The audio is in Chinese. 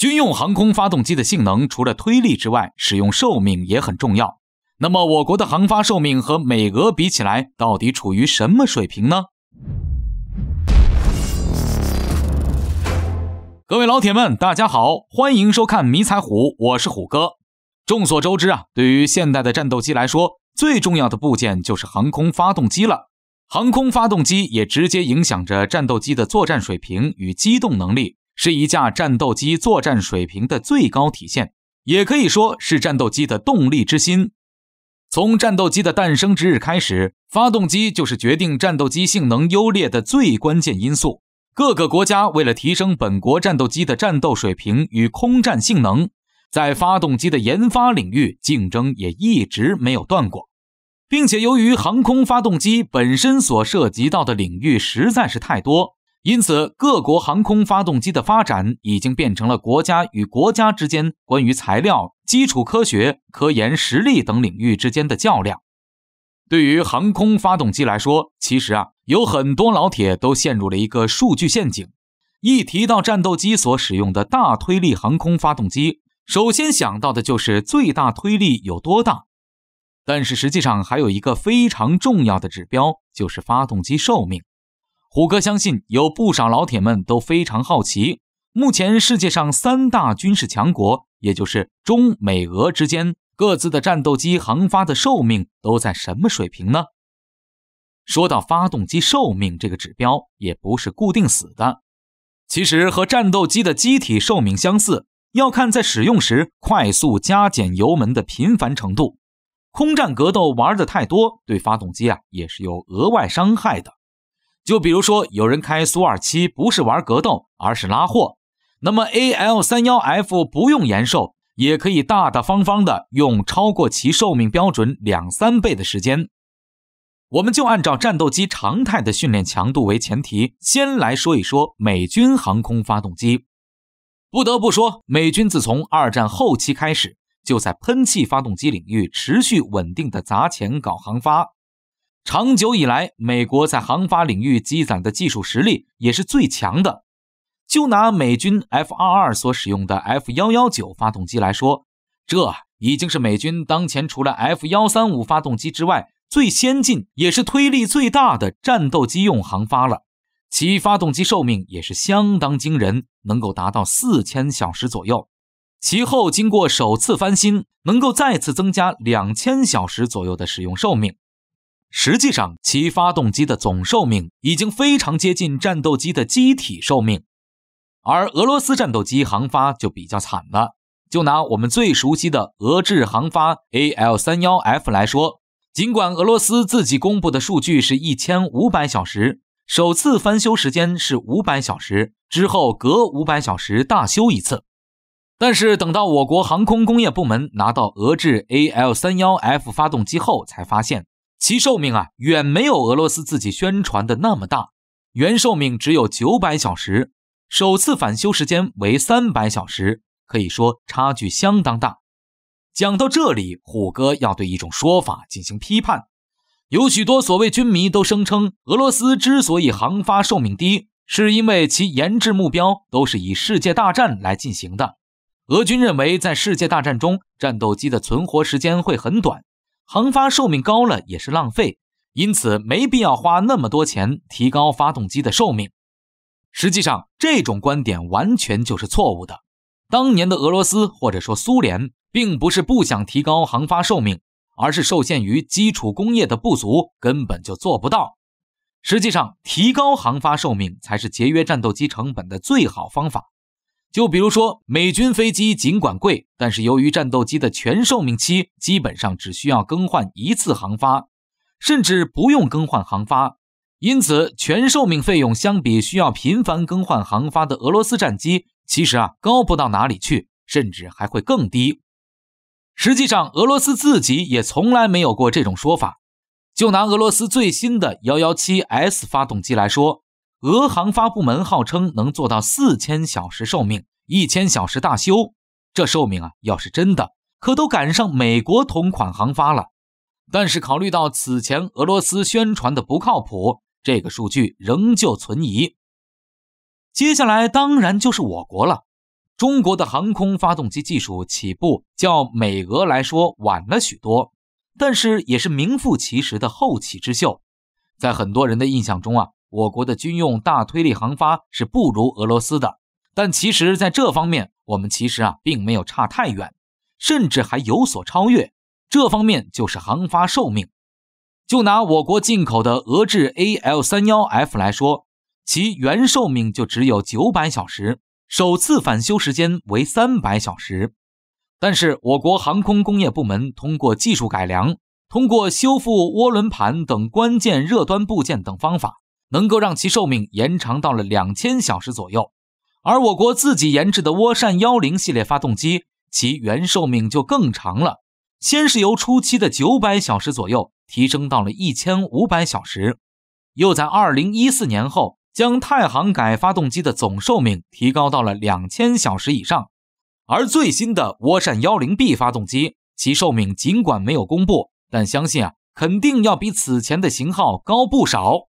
军用航空发动机的性能除了推力之外，使用寿命也很重要。那么，我国的航发寿命和美俄比起来，到底处于什么水平呢？各位老铁们，大家好，欢迎收看迷彩虎，我是虎哥。众所周知啊，对于现代的战斗机来说，最重要的部件就是航空发动机了。航空发动机也直接影响着战斗机的作战水平与机动能力。是一架战斗机作战水平的最高体现，也可以说是战斗机的动力之心。从战斗机的诞生之日开始，发动机就是决定战斗机性能优劣的最关键因素。各个国家为了提升本国战斗机的战斗水平与空战性能，在发动机的研发领域竞争也一直没有断过，并且由于航空发动机本身所涉及到的领域实在是太多。因此，各国航空发动机的发展已经变成了国家与国家之间关于材料、基础科学、科研实力等领域之间的较量。对于航空发动机来说，其实啊，有很多老铁都陷入了一个数据陷阱。一提到战斗机所使用的大推力航空发动机，首先想到的就是最大推力有多大。但是实际上，还有一个非常重要的指标，就是发动机寿命。虎哥相信，有不少老铁们都非常好奇，目前世界上三大军事强国，也就是中美俄之间各自的战斗机航发的寿命都在什么水平呢？说到发动机寿命这个指标，也不是固定死的，其实和战斗机的机体寿命相似，要看在使用时快速加减油门的频繁程度。空战格斗玩的太多，对发动机啊也是有额外伤害的。就比如说，有人开苏二七不是玩格斗，而是拉货。那么 A L 三幺 F 不用延寿，也可以大大方方的用超过其寿命标准两三倍的时间。我们就按照战斗机常态的训练强度为前提，先来说一说美军航空发动机。不得不说，美军自从二战后期开始，就在喷气发动机领域持续稳定的砸钱搞航发。长久以来，美国在航发领域积攒的技术实力也是最强的。就拿美军 F22 所使用的 F119 发动机来说，这已经是美军当前除了 F135 发动机之外最先进、也是推力最大的战斗机用航发了。其发动机寿命也是相当惊人，能够达到四千小时左右。其后经过首次翻新，能够再次增加两千小时左右的使用寿命。实际上，其发动机的总寿命已经非常接近战斗机的机体寿命，而俄罗斯战斗机航发就比较惨了。就拿我们最熟悉的俄制航发 AL31F 来说，尽管俄罗斯自己公布的数据是一千五百小时，首次翻修时间是五百小时，之后隔五百小时大修一次，但是等到我国航空工业部门拿到俄制 AL31F 发动机后，才发现。其寿命啊，远没有俄罗斯自己宣传的那么大，原寿命只有九百小时，首次返修时间为三百小时，可以说差距相当大。讲到这里，虎哥要对一种说法进行批判，有许多所谓军迷都声称，俄罗斯之所以航发寿命低，是因为其研制目标都是以世界大战来进行的，俄军认为在世界大战中，战斗机的存活时间会很短。航发寿命高了也是浪费，因此没必要花那么多钱提高发动机的寿命。实际上，这种观点完全就是错误的。当年的俄罗斯或者说苏联，并不是不想提高航发寿命，而是受限于基础工业的不足，根本就做不到。实际上，提高航发寿命才是节约战斗机成本的最好方法。就比如说，美军飞机尽管贵，但是由于战斗机的全寿命期基本上只需要更换一次航发，甚至不用更换航发，因此全寿命费用相比需要频繁更换航发的俄罗斯战机，其实啊高不到哪里去，甚至还会更低。实际上，俄罗斯自己也从来没有过这种说法。就拿俄罗斯最新的幺幺七 S 发动机来说。俄航发部门号称能做到四千小时寿命，一千小时大修。这寿命啊，要是真的，可都赶上美国同款航发了。但是考虑到此前俄罗斯宣传的不靠谱，这个数据仍旧存疑。接下来当然就是我国了。中国的航空发动机技术起步较美俄来说晚了许多，但是也是名副其实的后起之秀。在很多人的印象中啊。我国的军用大推力航发是不如俄罗斯的，但其实在这方面，我们其实啊并没有差太远，甚至还有所超越。这方面就是航发寿命。就拿我国进口的俄制 AL-31F 来说，其原寿命就只有900小时，首次返修时间为300小时。但是我国航空工业部门通过技术改良，通过修复涡轮盘等关键热端部件等方法。能够让其寿命延长到了两千小时左右，而我国自己研制的涡扇幺零系列发动机，其原寿命就更长了。先是由初期的九百小时左右提升到了一千五百小时，又在二零一四年后将太行改发动机的总寿命提高到了两千小时以上。而最新的涡扇幺零 B 发动机，其寿命尽管没有公布，但相信啊，肯定要比此前的型号高不少。